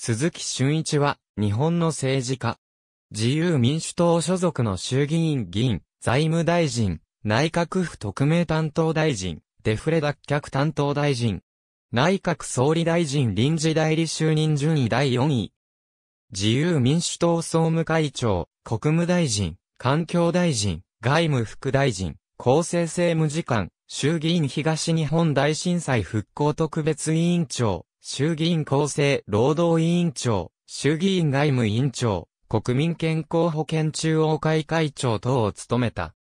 鈴木俊一は、日本の政治家。自由民主党所属の衆議院議員、財務大臣、内閣府特命担当大臣、デフレ脱却担当大臣。内閣総理大臣臨時代理就任順位第4位。自由民主党総務会長、国務大臣、環境大臣、外務副大臣、厚生政務次官、衆議院東日本大震災復興特別委員長、衆議院厚生労働委員長、衆議院外務委員長、国民健康保険中央会会長等を務めた。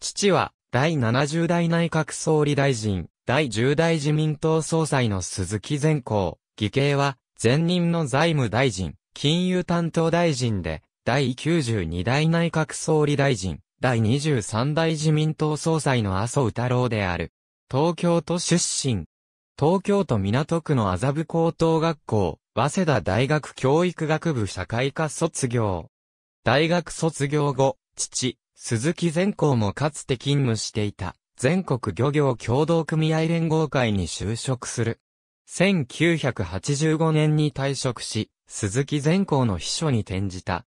父は、第70代内閣総理大臣、第10代自民党総裁の鈴木善光、義兄は、前任の財務大臣、金融担当大臣で、第92代内閣総理大臣、第23代自民党総裁の麻生太郎である。東京都出身、東京都港区の麻布高等学校、早稲田大学教育学部社会科卒業。大学卒業後、父、鈴木善光もかつて勤務していた、全国漁業協同組合連合会に就職する。1985年に退職し、鈴木善光の秘書に転じた。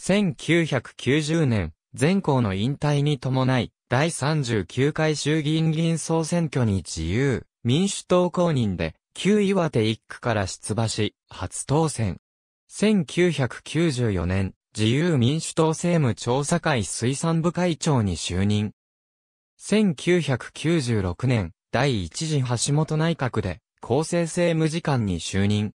1990年、善光の引退に伴い、第39回衆議院議員総選挙に自由、民主党公認で、旧岩手一区から出馬し、初当選。1994年、自由民主党政務調査会水産部会長に就任。1996年、第一次橋本内閣で、厚生政務次官に就任。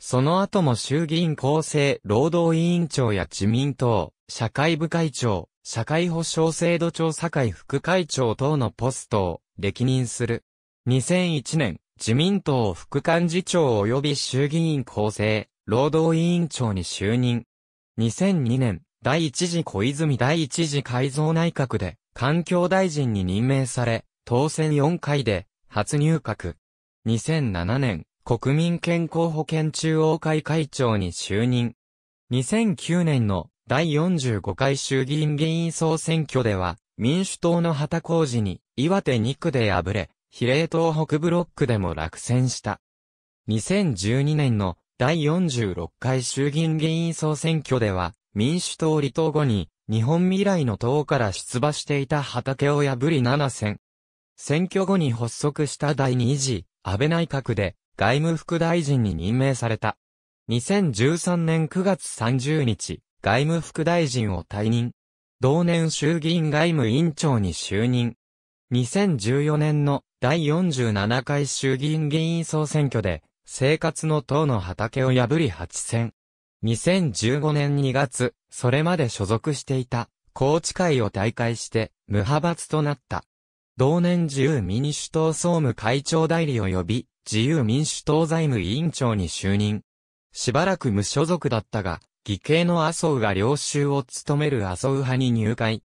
その後も衆議院厚生労働委員長や自民党、社会部会長、社会保障制度調査会副会長等のポストを歴任する。2001年、自民党副幹事長及び衆議院構成、労働委員長に就任。2002年、第一次小泉第一次改造内閣で、環境大臣に任命され、当選4回で、初入閣。2007年、国民健康保険中央会会長に就任。2009年の第45回衆議院議員総選挙では、民主党の旗工事に岩手2区で敗れ、比例東北ブロックでも落選した。2012年の第46回衆議院議員総選挙では、民主党離党後に、日本未来の党から出馬していた畑を破り7選。選挙後に発足した第2次、安倍内閣で、外務副大臣に任命された。2013年9月30日、外務副大臣を退任。同年衆議院外務委員長に就任。2014年の第47回衆議院議員総選挙で、生活の党の畑を破り8選。2015年2月、それまで所属していた、高知会を退会して、無派閥となった。同年自由民主党総務会長代理及び、自由民主党財務委員長に就任。しばらく無所属だったが、義兄の麻生が領収を務める麻生派に入会。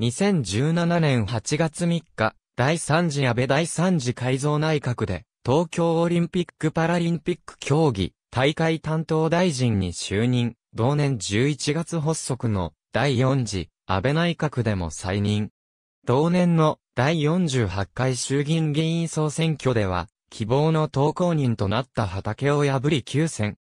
2017年8月3日、第3次安倍第3次改造内閣で、東京オリンピック・パラリンピック競技、大会担当大臣に就任、同年11月発足の第4次安倍内閣でも再任。同年の第48回衆議院議員総選挙では、希望の投稿人となった畑を破り休戦。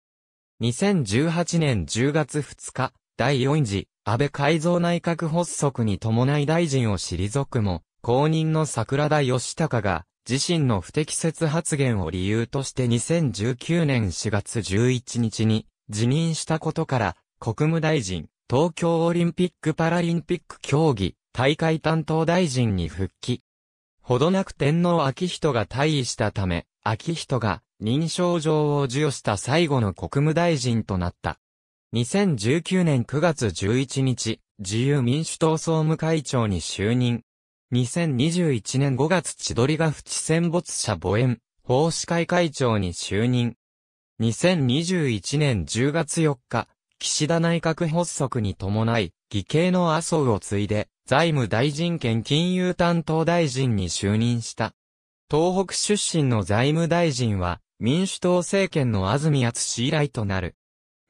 2018年10月2日、第4次安倍改造内閣発足に伴い大臣を退くも、公認の桜田義孝が、自身の不適切発言を理由として2019年4月11日に辞任したことから、国務大臣、東京オリンピック・パラリンピック競技、大会担当大臣に復帰。ほどなく天皇昭仁が退位したため、昭仁が認証状を授与した最後の国務大臣となった。2019年9月11日、自由民主党総務会長に就任。2021年5月千鳥ヶ淵戦没者母園、法師会会長に就任。2021年10月4日、岸田内閣発足に伴い、義兄の麻生を継いで、財務大臣兼金融担当大臣に就任した。東北出身の財務大臣は、民主党政権の安住敦以来となる。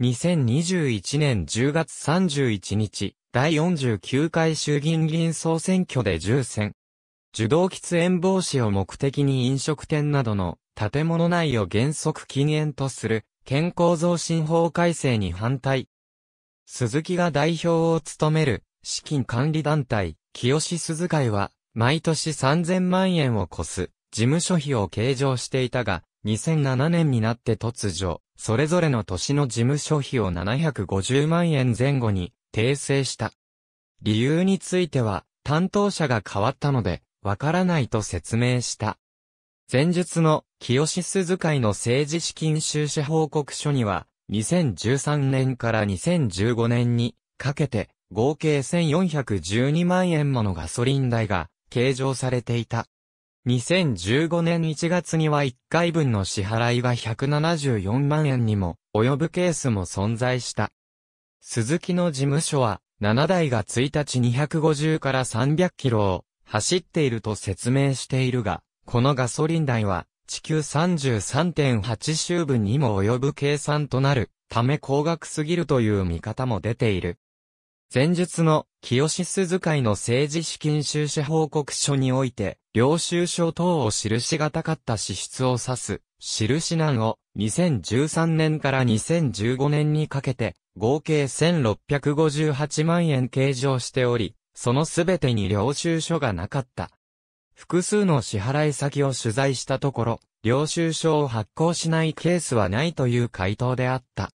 2021年10月31日、第49回衆議院議員総選挙で重選。受動喫煙防止を目的に飲食店などの建物内を原則禁煙とする健康増進法改正に反対。鈴木が代表を務める資金管理団体、清志鈴会は毎年3000万円を超す事務所費を計上していたが、2007年になって突如、それぞれの年の事務所費を750万円前後に訂正した。理由については、担当者が変わったので、わからないと説明した。前述の清鈴会の政治資金収支報告書には、2013年から2015年にかけて合計1412万円ものガソリン代が計上されていた。2015年1月には1回分の支払いが174万円にも及ぶケースも存在した。鈴木の事務所は7台が1日250から300キロを走っていると説明しているが、このガソリン代は地球33.8周分にも及ぶ計算となるため高額すぎるという見方も出ている。前述の清志鈴会の政治資金収支報告書において、領収書等を印がたかった支出を指す、印難を2013年から2015年にかけて、合計1658万円計上しており、そのすべてに領収書がなかった。複数の支払い先を取材したところ、領収書を発行しないケースはないという回答であった。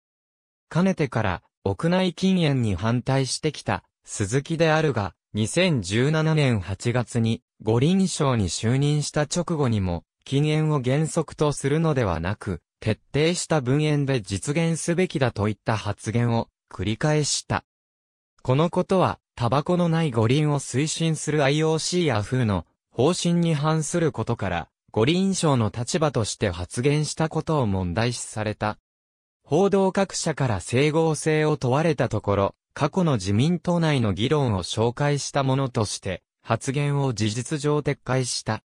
かねてから、屋内禁煙に反対してきた、鈴木であるが、2017年8月に、五輪省に就任した直後にも、禁煙を原則とするのではなく、徹底した分煙で実現すべきだといった発言を繰り返した。このことは、タバコのない五輪を推進する IOC や風の方針に反することから、五輪省の立場として発言したことを問題視された。報道各社から整合性を問われたところ、過去の自民党内の議論を紹介したものとして、発言を事実上撤回した。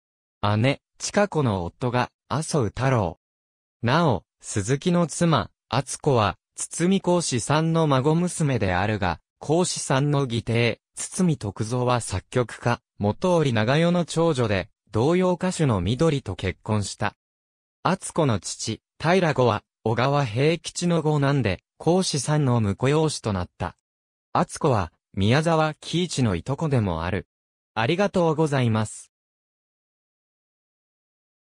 姉、近子の夫が、麻生太郎。なお、鈴木の妻、厚子は、堤孔子さんの孫娘であるが、孔子さんの義弟、堤徳造は作曲家、元織長代の長女で、童謡歌手の緑と結婚した。厚子の父、平子は、小川平吉の子。なんで、孔子さんの婿養子となった。厚子は、宮沢喜一のいとこでもある。ありがとうございます。